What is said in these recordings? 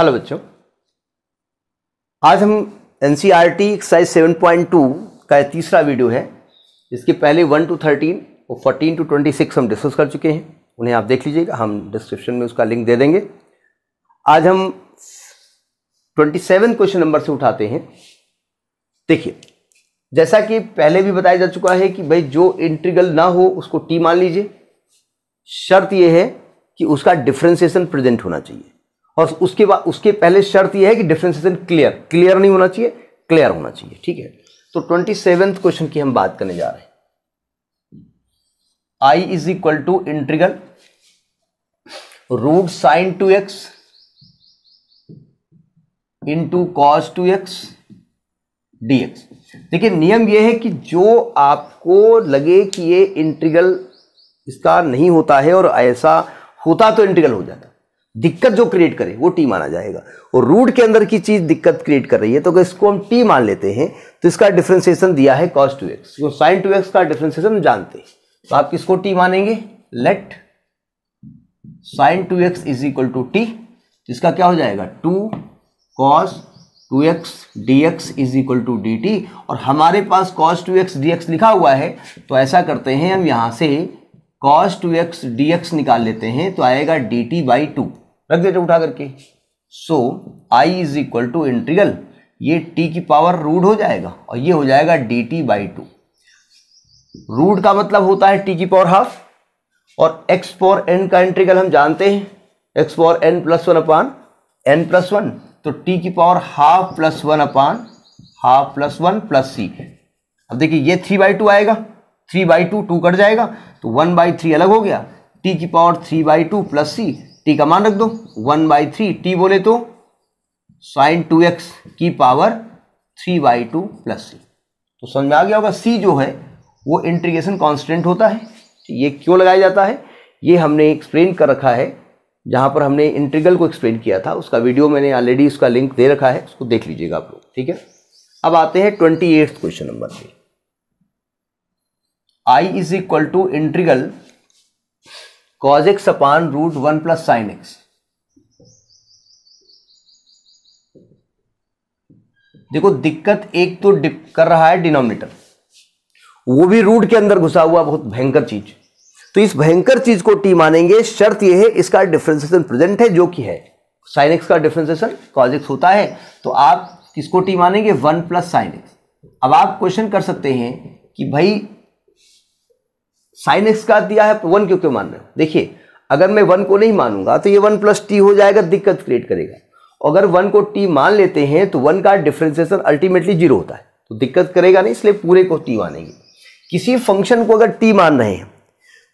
hello बच्चों आज हम N C R T exercise seven point two का तीसरा वीडियो है इसके पहले वन टू थर्टीन और फोर्टीन टू ट्वेंटी सिक्स हम डिस्कस कर चुके हैं उन्हें आप देख लीजिएगा हम डिस्क्रिप्शन में उसका लिंक दे देंगे आज हम ट्वेंटी सेवन क्वेश्चन नंबर से उठाते हैं देखिए जैसा कि पहले भी बताया जा चुका है कि भाई जो इंट्रीगल ना हो उसको टी मान लीजिए शर्त यह है कि उसका डिफ्रेंसिएशन प्रेजेंट होना चाहिए और उसके बाद उसके पहले शर्त यह है कि डिफ्रेंसिएशन क्लियर क्लियर नहीं होना चाहिए क्लियर होना चाहिए ठीक है तो ट्वेंटी सेवेंथ क्वेश्चन की हम बात करने जा रहे हैं I is equal to integral root sine two x into cos two x d x देखिए नियम यह है कि जो आपको लगे कि ये इंट्रीगल इसका नहीं होता है और ऐसा होता तो इंट्रीगल हो जाता दिक्कत जो क्रिएट करे वो टी माना जाएगा और रूट के अंदर की चीज दिक्कत क्रिएट कर रही है तो अगर इसको हम टी मान लेते हैं तो इसका डिफ्रेंसिएशन दिया है कॉस टू एक्स जो साइन टू एक्स का डिफ्रेंसिएशन जानते हैं तो आप किसको टी मानेंगे let sine two x is equal to t इसका क्या हो जाएगा two cos two x d x is equal to d t और हमारे पास cos two x d x लिखा हुआ है तो ऐसा करते हैं हम यहां से cos two x d x निकाल लेते हैं तो आएगा डी टी बाई टू रख देते उठा करके so I is equal to integral ये टी की पावर रूट हो जाएगा और ये हो जाएगा d t by two root का मतलब होता है टी की पावर हाफ और एक्स पावर एन का इंट्रीगल हम जानते हैं x power n plus one upon n plus one तो टी की power half plus one upon half plus one plus c अब देखिए ये थ्री बाई टू आएगा three by two two cut जाएगा तो वन बाई थ्री अलग हो गया टी की power three by two plus c t का मान रख दो वन बाई थ्री टी बोले तो साइन टू एक्स की power three by two plus c तो समझ में आ गया होगा सी जो है वो इंट्रीगेशन कांस्टेंट होता है तो ये क्यों लगाया जाता है ये हमने एक्सप्लेन कर रखा है जहाँ पर हमने इंटीग्रल को एक्सप्लेन किया था उसका वीडियो मैंने ऑलरेडी उसका लिंक दे रखा है उसको देख लीजिएगा आप लोग ठीक है अब आते हैं ट्वेंटी क्वेश्चन नंबर पे I is equal to integral cos x upon root one plus sine x देखो दिक्कत एक तो डिप कर रहा है डिनोमिनेटर वो भी रूट के अंदर घुसा हुआ बहुत भयंकर चीज तो इस भयंकर चीज को टी मानेंगे शर्त यह है इसका डिफ्रेंसिएशन प्रेजेंट है जो कि है साइन एक्स का डिफ्रेंसिएशन कॉज एक्स होता है तो आप किसको टी मानेंगे वन प्लस साइन एक्स अब आप क्वेश्चन कर सकते हैं कि भाई साइन एक्स का दिया है तो वन क्यों क्यों मान रहे हो देखिए अगर मैं वन को नहीं मानूंगा तो ये वन प्लस टी हो जाएगा दिक्कत क्रिएट करेगा अगर वन को टी मान लेते हैं तो वन का डिफ्रेंसिएशन अल्टीमेटली जीरो होता है तो दिक्कत करेगा नहीं इसलिए पूरे को टी मानेंगे किसी फंक्शन को अगर टी मान रहे हैं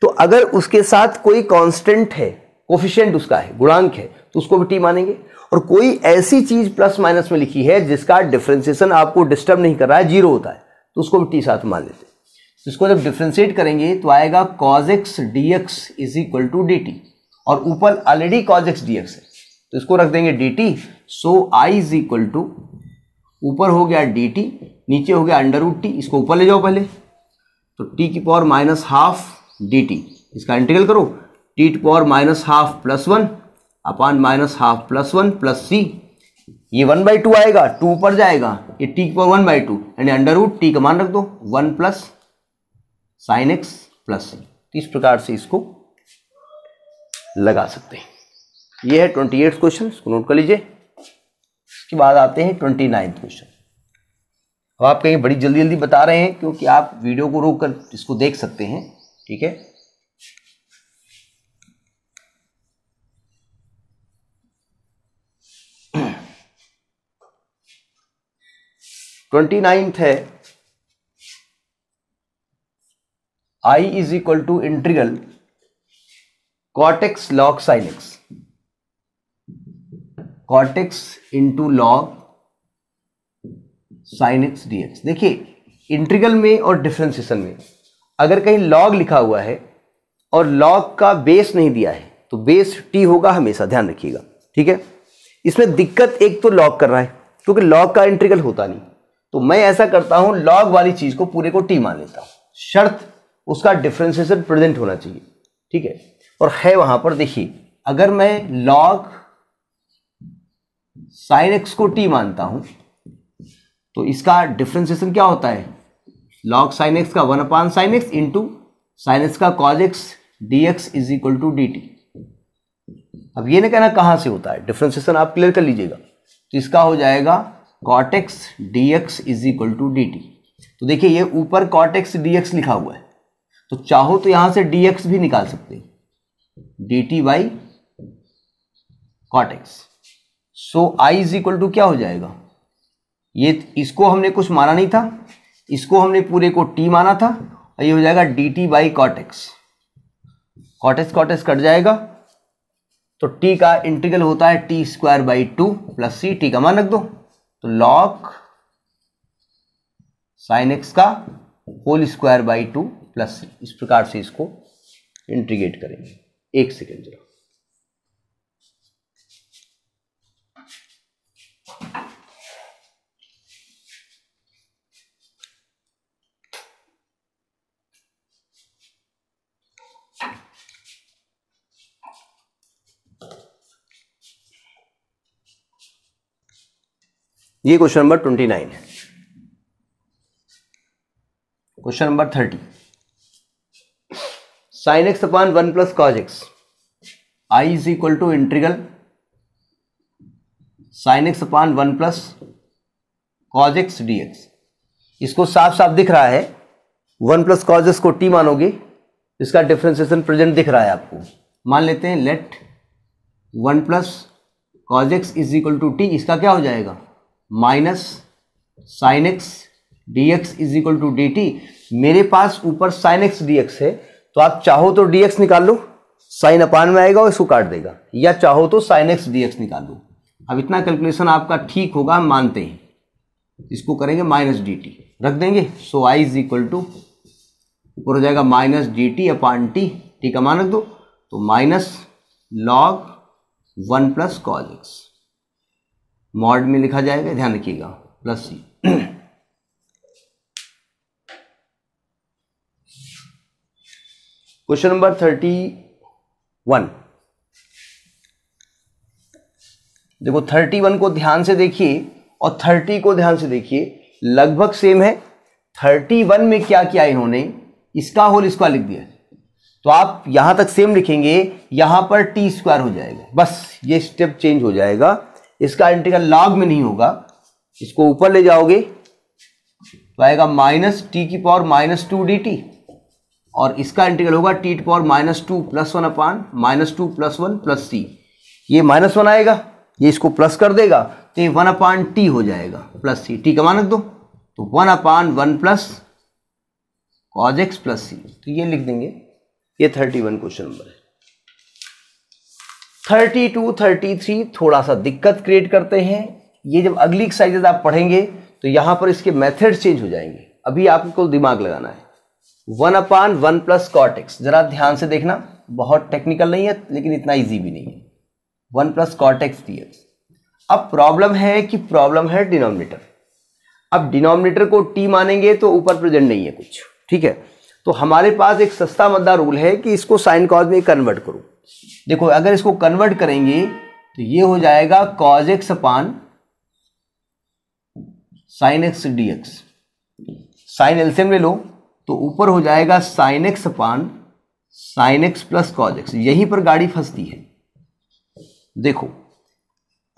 तो अगर उसके साथ कोई कॉन्स्टेंट है कोफिशियंट उसका है गुणांक है तो उसको भी टी मानेंगे और कोई ऐसी चीज प्लस माइनस में लिखी है जिसका डिफ्रेंसिएशन आपको डिस्टर्ब नहीं कर रहा है जीरो होता है तो उसको भी टी साथ मान लेते हैं तो इसको जब डिफ्रेंशिएट करेंगे तो आएगा cos x d x is equal to d t और ऊपर already cos x d x है तो इसको रख देंगे d t so I is equal to ऊपर हो गया डी टी नीचे हो गया अंडर रूट टी इसको ऊपर ले जाओ पहले तो टी की power minus half d t इसका इंटीग्रल करो टी की power minus half plus one upon minus half plus one plus c ये वन बाई टू आएगा टू ऊपर जाएगा ये टी की पावर वन बाई टू यानी अंडर रूट टी का मान रख दो one plus sine x plus c इस प्रकार से इसको लगा सकते हैं ये है ट्वेंटी एट क्वेश्चन इसको नोट कर लीजिए इसके बाद आते हैं ट्वेंटी नाइन्थ क्वेश्चन अब आप कहीं बड़ी जल्दी जल्दी बता रहे हैं क्योंकि आप वीडियो को रोक कर इसको देख सकते हैं ठीक है ट्वेंटी नाइन्थ है I is equal to integral cot x log sine x cot x into log sine x देखिए इंट्रीगल में और डिफ्रेंसिएशन में अगर कहीं लॉग लिखा हुआ है और लॉग का बेस नहीं दिया है तो बेस टी होगा हमेशा ध्यान रखिएगा ठीक है इसमें दिक्कत एक तो लॉग कर रहा है क्योंकि लॉग का इंट्रीगल होता नहीं तो मैं ऐसा करता हूं लॉग वाली चीज को पूरे को टी मान लेता हूं शर्त उसका डिफ्रेंसिएशन प्रेजेंट होना चाहिए ठीक है और है वहां पर देखिए अगर मैं लॉग साइन एक्स को टी मानता हूं तो इसका डिफ्रेंसिएशन क्या होता है लॉग साइन एक्स का one upon sine x into sine x का cos x d x is equal to d t अब ये ना कहना कहाँ से होता है डिफ्रेंसिएशन आप क्लियर कर लीजिएगा तो इसका हो जाएगा cot x d x is equal to d t तो देखिए ये ऊपर कॉटेक्स डी एक्स लिखा हुआ है तो चाहो तो यहां से dx भी निकाल सकते d t by cot x so I is equal to क्या हो जाएगा ये इसको हमने कुछ माना नहीं था इसको हमने पूरे को टी माना था और ये हो जाएगा d t by cot x cot x cot x cut जाएगा तो टी का इंटीग्रल होता है t square by two plus c t का मान रख दो तो लॉक साइन एक्स का whole square by two plus c इस प्रकार से इसको इंटीग्रेट करेंगे एक सेकेंड जरा ये क्वेश्चन नंबर ट्वेंटी नाइन है question number thirty sine x upon one plus cos x I is equal to integral sine x upon one plus cos x d x इसको साफ साफ दिख रहा है वन प्लस कॉज एक्स को t मानोगे इसका डिफ्रेंसिएशन प्रेजेंट दिख रहा है आपको मान लेते हैं let one plus cos x is equal to t इसका क्या हो जाएगा minus sine x d x is equal to d t मेरे पास ऊपर साइन एक्स डी एक्स है तो आप चाहो तो dx निकाल लो साइन अपान में आएगा और इसको काट देगा या चाहो तो साइन एक्स dx निकाल लो अब इतना कैलकुलेशन आपका ठीक होगा हम मानते हैं इसको करेंगे माइनस डी टी रख देंगे so I is equal to ऊपर हो जाएगा minus d t upon t t का मान रख दो तो minus log one plus cos x mod में लिखा जाएगा ध्यान रखिएगा plus c question number thirty one देखो थर्टी वन को ध्यान से देखिए और थर्टी को ध्यान से देखिए लगभग सेम है थर्टी वन में क्या किया इन्होंने इसका होल स्क्वायर लिख दिया तो आप यहां तक सेम लिखेंगे यहां पर टी स्क्वायर हो जाएगा बस ये स्टेप चेंज हो जाएगा इसका इंटीग्रल लॉग में नहीं होगा इसको ऊपर ले जाओगे तो आएगा माइनस टी की power minus two d t और इसका इंटीग्रल होगा t to power minus two plus one upon minus two plus one plus c ये माइनस वन आएगा ये इसको प्लस कर देगा तो ये वन अपान टी हो जाएगा प्लस सी टी का मान रख दो तो one upon one plus cos x plus c तो ये लिख देंगे ये थर्टी वन क्वेश्चन नंबर है थर्टी टू थर्टी थ्री थोड़ा सा दिक्कत क्रिएट करते हैं ये जब अगली एक्सरसाइजेज आप पढ़ेंगे तो यहाँ पर इसके मेथड चेंज हो जाएंगे अभी आपको दिमाग लगाना है one upon one plus cot x जरा ध्यान से देखना बहुत टेक्निकल नहीं है लेकिन इतना इजी भी नहीं है one plus cot x d x अब प्रॉब्लम है कि प्रॉब्लम है डिनोमिनेटर अब डिनोमिनेटर को टी मानेंगे तो ऊपर प्रेजेंट नहीं है कुछ ठीक है तो हमारे पास एक सस्ता मद्दा रूल है कि इसको साइन कॉज में कन्वर्ट करो देखो अगर इसको कन्वर्ट करेंगे तो ये हो जाएगा cos x upon sine x d x sine LCM ले लो तो ऊपर हो जाएगा sine x upon sine x plus cos x यहीं पर गाड़ी फंसती है देखो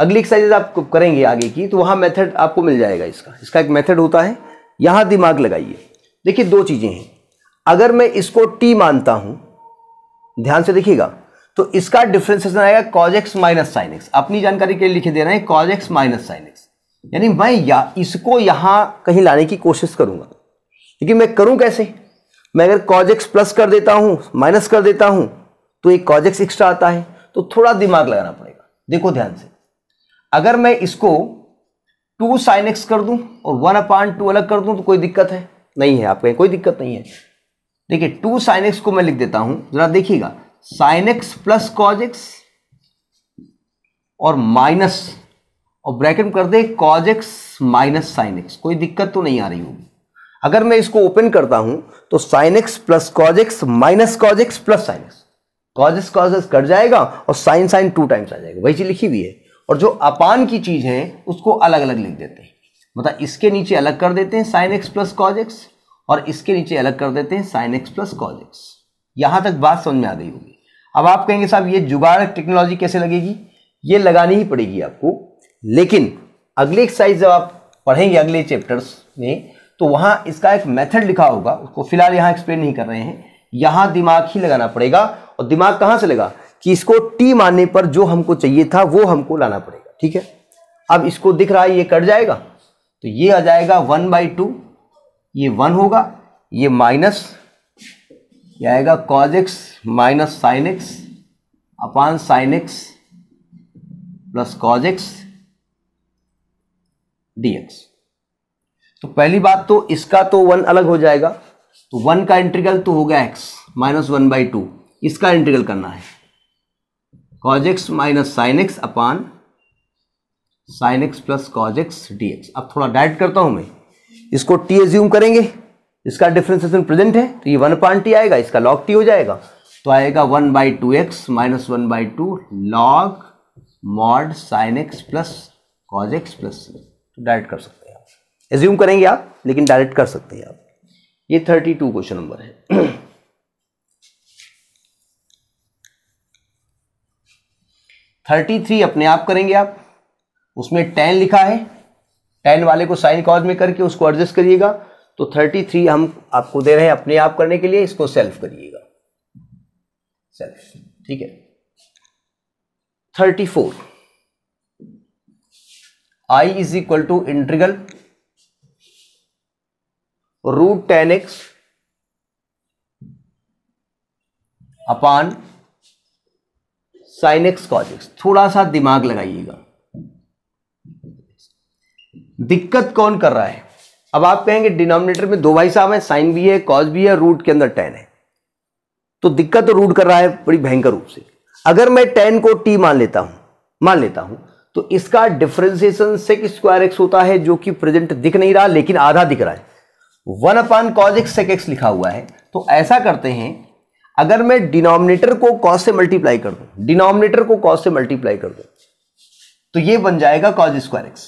अगली एक्सरसाइज आप करेंगे आगे की तो वहां मेथड आपको मिल जाएगा इसका इसका एक मेथड होता है यहां दिमाग लगाइए देखिए दो चीज़ें हैं अगर मैं इसको टी मानता हूं ध्यान से देखिएगा तो इसका डिफ्रेंसिएशन आएगा cos x minus sine x अपनी जानकारी के लिए लिखे दे रहे हैं cos x minus sine x यानी मैं या इसको यहां कहीं लाने की कोशिश करूंगा क्योंकि मैं करूं कैसे मैं अगर कॉज एक्स प्लस कर देता हूं माइनस कर देता हूं तो एक कॉज एक्स एक्स्ट्रा आता है तो थोड़ा दिमाग लगाना पड़ेगा देखो ध्यान से अगर मैं इसको टू साइन एक्स कर दूं और वन अपान टू अलग कर दूं तो कोई दिक्कत है नहीं है आपके कोई दिक्कत नहीं है देखिए टू साइन एक्स को मैं लिख देता हूं जरा देखिएगा sine x plus cos x और माइनस और ब्रैकेट कर दे cos x minus sine x कोई दिक्कत तो नहीं आ रही होगी अगर मैं इसको ओपन करता हूं तो sine x plus cos x minus cos x plus sine x cos x cos x cut जाएगा और साइन साइन टू टाइम्स आ जाएगा वही चीज लिखी हुई है और जो अपान की चीज है उसको अलग अलग लिख देते हैं मतलब इसके नीचे अलग कर देते हैं sine x plus cos x और इसके नीचे अलग कर देते हैं sine x plus cos x यहां तक बात समझ में आ गई होगी अब आप कहेंगे साहब ये जुगाड़ टेक्नोलॉजी कैसे लगेगी ये लगानी ही पड़ेगी आपको लेकिन अगले एक्सरसाइज जब आप पढ़ेंगे अगले चैप्टर्स में तो वहां इसका एक मेथड लिखा होगा उसको फिलहाल यहां एक्सप्लेन नहीं कर रहे हैं यहां दिमाग ही लगाना पड़ेगा और दिमाग कहां से लगा कि इसको टी मानने पर जो हमको चाहिए था वो हमको लाना पड़ेगा ठीक है अब इसको दिख रहा है ये कट जाएगा तो ये आ जाएगा वन बाई टू ये वन होगा ये माइनस ये आएगा cos x minus sine x upon sine x plus cos x d x तो पहली बात तो इसका तो वन अलग हो जाएगा तो वन का इंटीग्रल तो हो गया x minus one by two इसका इंटीग्रल करना है cos x minus sine x upon sine x plus cos x d x अब थोड़ा डायरेक्ट करता हूं मैं इसको टी एज्यूम करेंगे इसका डिफ्रेंसिएशन प्रेजेंट है तो ये वन अपान टी आएगा इसका लॉग टी हो जाएगा तो आएगा one by two x minus one by two log mod sine x plus cos x plus तो डायरेक्ट कर सकते हैं एज्यूम करेंगे आप लेकिन डायरेक्ट कर सकते हैं आप ये थर्टी टू क्वेश्चन नंबर है थर्टी थ्री अपने आप करेंगे आप उसमें टेन लिखा है टेन वाले को साइन कॉज में करके उसको एडजस्ट करिएगा तो थर्टी थ्री हम आपको दे रहे हैं अपने आप करने के लिए इसको सेल्फ करिएगा सेल्फ ठीक है thirty four I is equal to integral root tan x upon sine x cos x थोड़ा सा दिमाग लगाइएगा दिक्कत कौन कर रहा है अब आप कहेंगे डिनोमिनेटर में दो भाई साहब है साइन भी है कॉज भी है रूट के अंदर टेन है तो दिक्कत तो रूट कर रहा है बड़ी भयंकर रूप से अगर मैं टेन को टी मान लेता हूं मान लेता हूं तो इसका डिफ्रेंसिएशन सेक्स स्क्वायर एक्स होता है जो कि प्रेजेंट दिख नहीं रहा लेकिन आधा दिख रहा है one upon cos x sec x लिखा हुआ है तो ऐसा करते हैं अगर मैं डिनोमिनेटर को कॉज से मल्टीप्लाई कर दूं डिनोमिनेटर को कॉज से मल्टीप्लाई कर दूं तो ये बन जाएगा कॉज स्क्वायर एक्स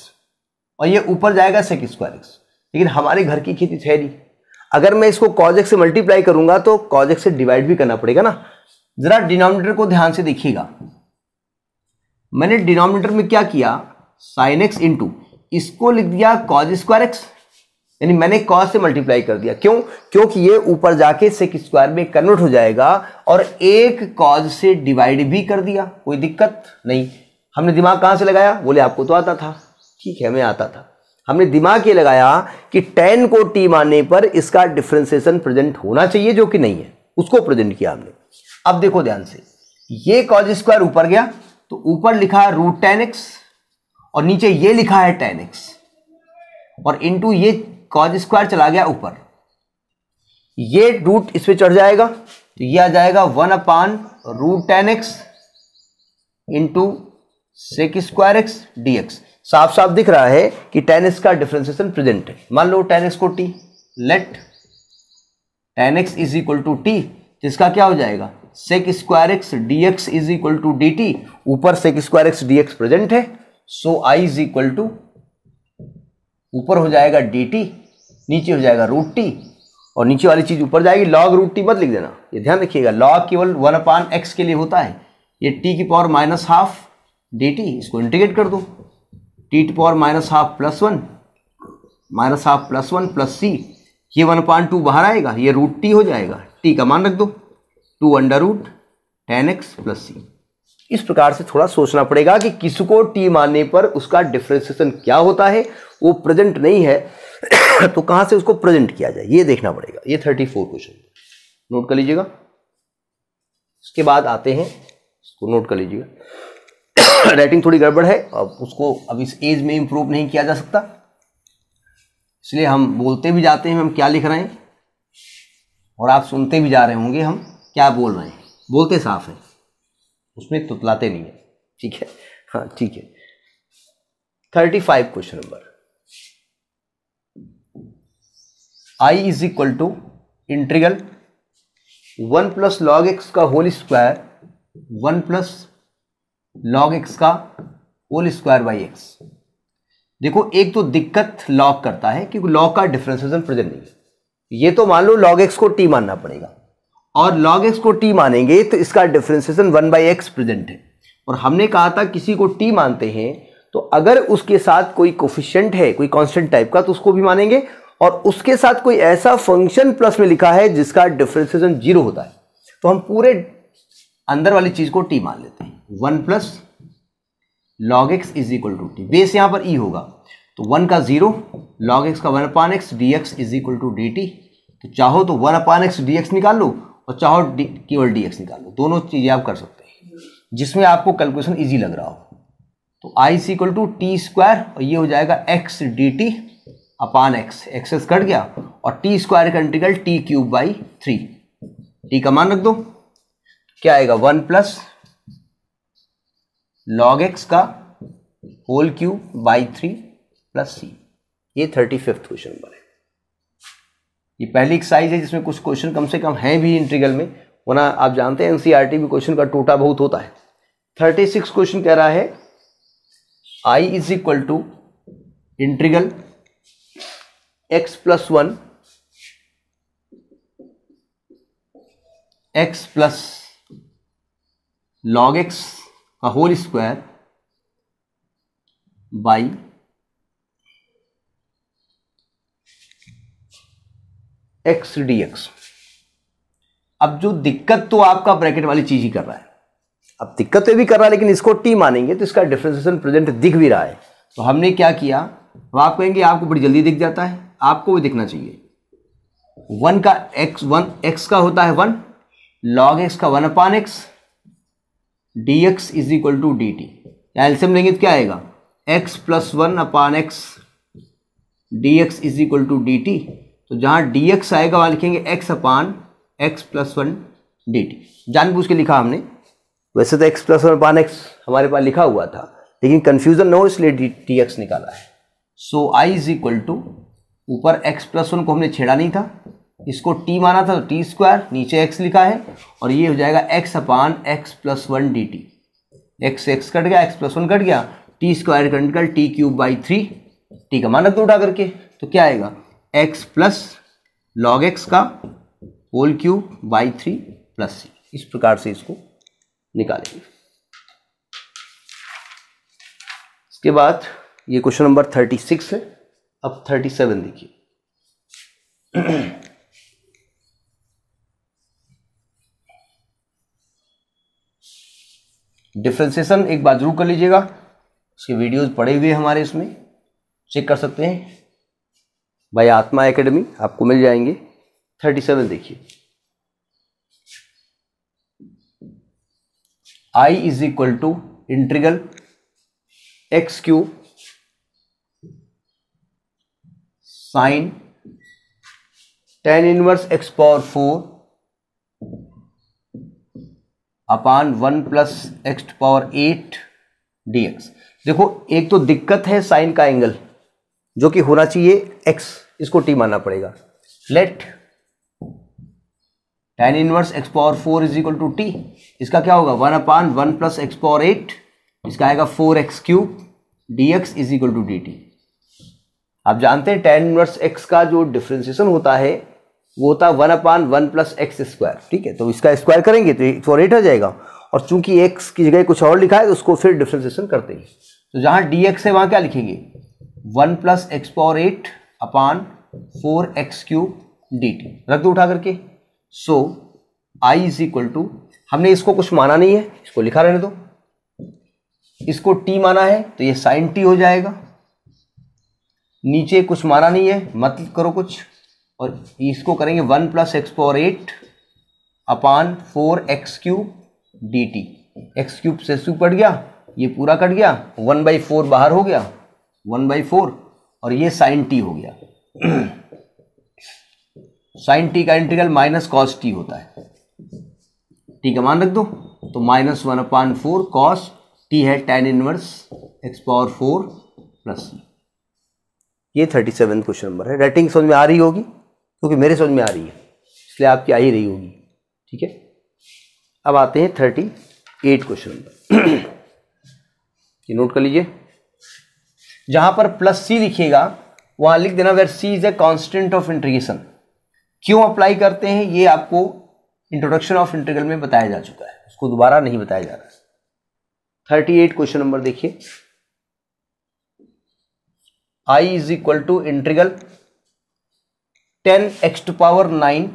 और ये ऊपर जाएगा सेक स्क्वायर एक्स लेकिन हमारे घर की खेती है नहीं अगर मैं इसको कॉज एक्स से मल्टीप्लाई करूंगा तो कॉज एक्स से डिवाइड भी करना पड़ेगा ना जरा डिनोमिनेटर को ध्यान से देखिएगा मैंने डिनोमिनेटर में क्या किया साइन एक्स इंटू इसको लिख दिया कॉज स्क्वायर एक्स यानी मैंने कॉस से मल्टीप्लाई कर दिया क्यों क्योंकि ये ऊपर जाके सेक स्क्वायर में कन्वर्ट हो जाएगा और एक कॉज से डिवाइड भी कर दिया कोई दिक्कत नहीं हमने दिमाग कहाँ से लगाया बोले आपको तो आता था ठीक है हमें आता था हमने दिमाग ये लगाया कि टेन को टी मानने पर इसका डिफ्रेंसिएशन प्रेजेंट होना चाहिए जो कि नहीं है उसको प्रेजेंट किया हमने अब देखो ध्यान से ये कॉज स्क्वायर ऊपर गया तो ऊपर लिखा है रूट टेन एक्स और नीचे ये लिखा है टेन एक्स और इंटू ये कॉज स्क्वायर चला गया ऊपर ये रूट इस पर चढ़ जाएगा तो ये आ जाएगा one upon root tan x into sec square x d x साफ साफ दिख रहा है कि टेन एक्स का डिफ्रेंसिएशन प्रेजेंट है मान लो टेन एक्स को t let tan x is equal to t जिसका क्या हो जाएगा sec square x d x is equal to d t ऊपर sec square x d x present है so I is equal to ऊपर हो जाएगा डी टी नीचे हो जाएगा रूट टी और नीचे वाली चीज़ ऊपर जाएगी लॉग रूट टी मत लिख देना ये ध्यान रखिएगा लॉग केवल वन अपान एक्स के लिए होता है ये टी की power minus half d t इसको इंटीग्रेट कर दो टी की power minus half plus one minus half plus one plus c ये वन पॉइंट टू बाहर आएगा ये रूट टी हो जाएगा टी का मान रख दो two under root tan x plus c इस प्रकार से थोड़ा सोचना पड़ेगा कि किसको टी मानने पर उसका डिफ्रेंसिएशन क्या होता है वो प्रेजेंट नहीं है तो कहाँ से उसको प्रेजेंट किया जाए ये देखना पड़ेगा ये थर्टी फोर क्वेश्चन नोट कर लीजिएगा उसके बाद आते हैं उसको नोट कर लीजिएगा राइटिंग थोड़ी गड़बड़ है अब उसको अब इस एज में इम्प्रूव नहीं किया जा सकता इसलिए हम बोलते भी जाते हैं हम क्या लिख रहे हैं और आप सुनते भी जा रहे होंगे हम क्या बोल रहे हैं बोलते साफ हैं उसमें तुतलाते नहीं है ठीक है हाँ ठीक है thirty five question number I is equal to integral one plus log x का whole square one plus log x का होल स्क्वायर बाई एक्स देखो एक तो दिक्कत लॉग करता है क्योंकि लॉग का डिफ्रेंसिएशन प्रेजेंट नहीं है ये तो मान लो लॉग एक्स को टी मानना पड़ेगा और लॉग एक्स को टी मानेंगे तो इसका differentiation one by x present है और हमने कहा था किसी को टी मानते हैं तो अगर उसके साथ कोई कोफिशियंट है कोई कॉन्स्टेंट टाइप का तो उसको भी मानेंगे और उसके साथ कोई ऐसा फंक्शन प्लस में लिखा है जिसका डिफ्रेंसिएशन जीरो होता है तो हम पूरे अंदर वाली चीज को टी मान लेते हैं one plus log x is equal to t base यहां पर ई e होगा तो वन का जीरो लॉग एक्स का one upon x d x is equal to d t तो चाहो तो one upon x d x निकाल लो और चाहो केवल डी एक्स निकाल लो दोनों चीज़ें आप कर सकते हैं जिसमें आपको कैलकुलेशन ईजी लग रहा हो तो I is equal to t square और ये हो जाएगा x d t upon x x's cut गया और टी स्क्वायर का integral t cube by three t का मान रख दो क्या आएगा वन प्लस लॉग एक्स का whole cube by three plus c ये थर्टी फिफ्थ क्वेश्चन नंबर है ये पहली एक्सरसाइज है जिसमें कुछ क्वेश्चन कम से कम हैं भी इंटीग्रल में वरना आप जानते हैं एनसीईआरटी में क्वेश्चन का टोटा बहुत होता है थर्टी सिक्स क्वेश्चन कह रहा है I is equal to integral x plus one x plus log x का whole square by x d x अब जो दिक्कत तो आपका ब्रैकेट वाली चीज ही कर रहा है अब दिक्कत तो भी कर रहा है लेकिन इसको टी मानेंगे तो इसका डिफ्रेंसिएशन प्रेजेंट दिख भी रहा है तो हमने क्या किया अब आप कहेंगे आपको बड़ी जल्दी दिख जाता है आपको भी दिखना चाहिए वन का एक्स वन एक्स का होता है वन लॉग एक्स का one upon x d x is equal to d t LCM लेंगे तो क्या आएगा x plus one upon x d x is equal to d t तो जहां डी एक्स आएगा वहां लिखेंगे x upon x plus one d t जानबूझ के लिखा हमने वैसे तो x plus one upon x हमारे पास लिखा हुआ था लेकिन कंफ्यूजन न हो इसलिए डी टी एक्स निकाला है so I is equal to ऊपर एक्स प्लस वन को हमने छेड़ा नहीं था इसको टी माना था तो टी स्क्वायर नीचे एक्स लिखा है और ये हो जाएगा x upon x plus one d t x x cut गया एक्स प्लस वन कट गया टी स्क्वायर कट कर t cube by three t का मानक दो उठा करके तो क्या आएगा एक्स प्लस लॉग एक्स का whole cube by three plus c इस प्रकार से इसको निकालेंगे इसके बाद ये क्वेश्चन नंबर थर्टी सिक्स है अब थर्टी सेवन देखिए डिफ्रेंसिएशन एक बार जरूर कर लीजिएगा उसके वीडियोज पड़े हुए हमारे इसमें चेक कर सकते हैं भाई आत्मा एकेडमी आपको मिल जाएंगे थर्टी सेवन देखिए I is equal to integral x cube sine tan inverse x power four upon one plus x power eight d x देखो एक तो दिक्कत है साइन का एंगल जो कि होना चाहिए एक्स इसको टी मानना पड़ेगा let tan inverse x power four is equal to t इसका क्या होगा one upon one plus x power eight इसका आएगा four x cube d x is equal to d t आप जानते हैं टेन इनवर्स एक्स का जो डिफ्रेंसिएशन होता है वो होता है one upon one plus x square ठीक है तो इसका स्क्वायर करेंगे तो फोर तो एट हो जाएगा और चूंकि एक्स की जगह कुछ और लिखा है तो उसको फिर डिफ्रेंसिएशन करते हैं तो जहाँ डी एक्स है वहाँ क्या लिखेंगे one plus x power eight upon four x cube d t रख दो उठा करके so I is equal to हमने इसको कुछ माना नहीं है इसको लिखा रहने दो इसको टी माना है तो ये साइन टी हो जाएगा नीचे कुछ माना नहीं है मत करो कुछ और इसको करेंगे one plus x power eight upon four x cube d t x cube से क्यूब कट गया ये पूरा कट गया वन बाई फोर बाहर हो गया वन बाई फोर और ये साइन टी हो गया साइन टी का इंटीग्रल माइनस कॉस टी होता है टी का मान रख दो तो minus one upon four cos t है tan inverse x power four plus ये थर्टी सेवन क्वेश्चन नंबर है रेटिंग समझ में आ रही होगी क्योंकि मेरे समझ में आ रही है इसलिए आपकी आ ही रही होगी ठीक है अब आते हैं थर्टी एट क्वेश्चन नंबर ये नोट कर लीजिए जहां पर प्लस सी लिखिएगा वहां लिख देना where c is a constant of integration क्यों अप्लाई करते हैं ये आपको इंट्रोडक्शन ऑफ इंटीग्रल में बताया जा चुका है उसको दोबारा नहीं बताया जा रहा थर्टी एट क्वेश्चन नंबर देखिए I is equal to integral ten x to power nine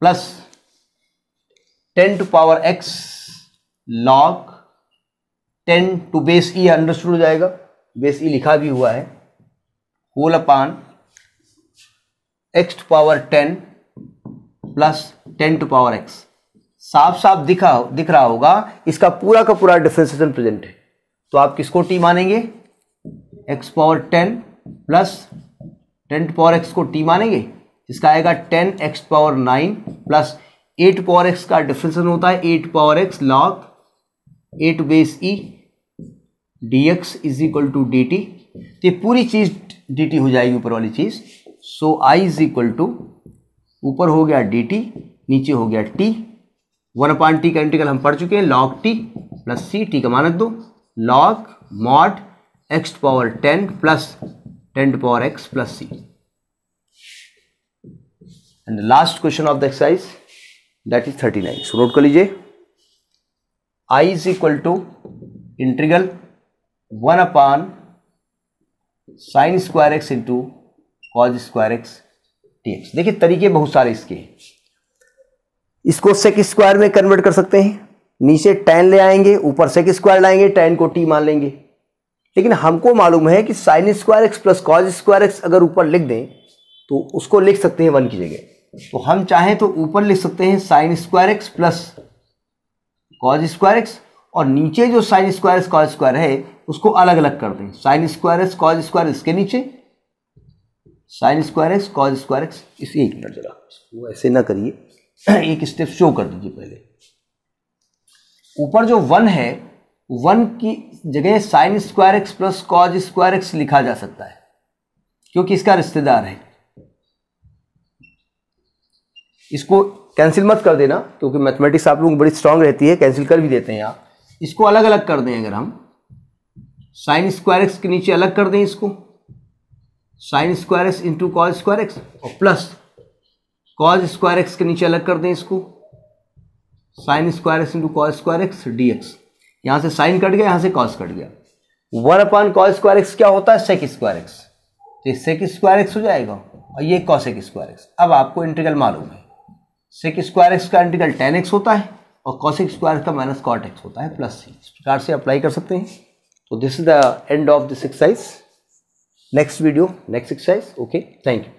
plus ten to power x log ten to base e understood हो जाएगा बेस ई e लिखा भी हुआ है whole upon x to power ten plus ten to power x साफ साफ दिखा दिख रहा होगा इसका पूरा का पूरा डिफ्रेंसिएशन प्रेजेंट है तो आप किसको टी मानेंगे x power ten plus ten power x को टी मानेंगे इसका आएगा ten x power nine plus eight power x का डिफ्रेंसन होता है eight power x log eight base e d x is equal to d t तो ये पूरी चीज़ डी टी हो जाएगी ऊपर वाली चीज़ so I is equal to ऊपर हो गया डी टी नीचे हो गया टी वन पॉइंट टी का इंटीग्रल हम पढ़ चुके हैं log t plus c t का मानक दो log mod x power ten plus ten to power x plus c and last question of the exercise that is thirty nine so note कर लीजिए I is equal to integral one upon sign square x into cos square x t x देखिए तरीके बहुत सारे इसके इसको sec square में convert कर सकते हैं नीचे टेन ले आएंगे ऊपर सेक स्क्वायर लाएंगे टेन को टी मान लेंगे लेकिन हमको मालूम है कि sine square x plus cos square x अगर ऊपर लिख दें तो उसको लिख सकते हैं वन की जगह तो हम चाहें तो ऊपर लिख सकते हैं sine square x plus cos square x और नीचे जो sine square x cos square है उसको अलग अलग कर दें sine square x cos square इसके नीचे sine square x cos square x इस एक मिनट जरा वो ऐसे ना करिए एक स्टेप शो कर दीजिए पहले ऊपर जो वन है वन की जगह sine square x plus cos square x लिखा जा सकता है क्योंकि इसका रिश्तेदार है इसको कैंसिल मत कर देना क्योंकि मैथमेटिक्स आप लोग बड़ी स्ट्रांग रहती है कैंसिल कर भी देते हैं आप इसको अलग अलग कर दें अगर हम साइन स्क्वायर एक्स के नीचे अलग कर दें इसको sine square x into cos square x और प्लस कॉज स्क्वायर एक्स के नीचे अलग कर दें इसको sine square x into cos square x d x यहाँ से साइन कट गया यहाँ से कॉस कट गया one upon cos square x क्या होता है सेक स्क्वायर एक्स तो सेक स्क्वायर एक्स हो जाएगा और ये कॉसेक स्क्वायर एक्स अब आपको इंटीग्रल मालूम है सेक स्क्वायर एक्स का इंटीग्रल टेन एक्स होता है और कॉसिक स्क्वायर का माइनस कॉट एक्स होता है प्लस सी इस प्रकार से अप्लाई कर सकते हैं तो this is the end of this exercise next video next exercise okay thank you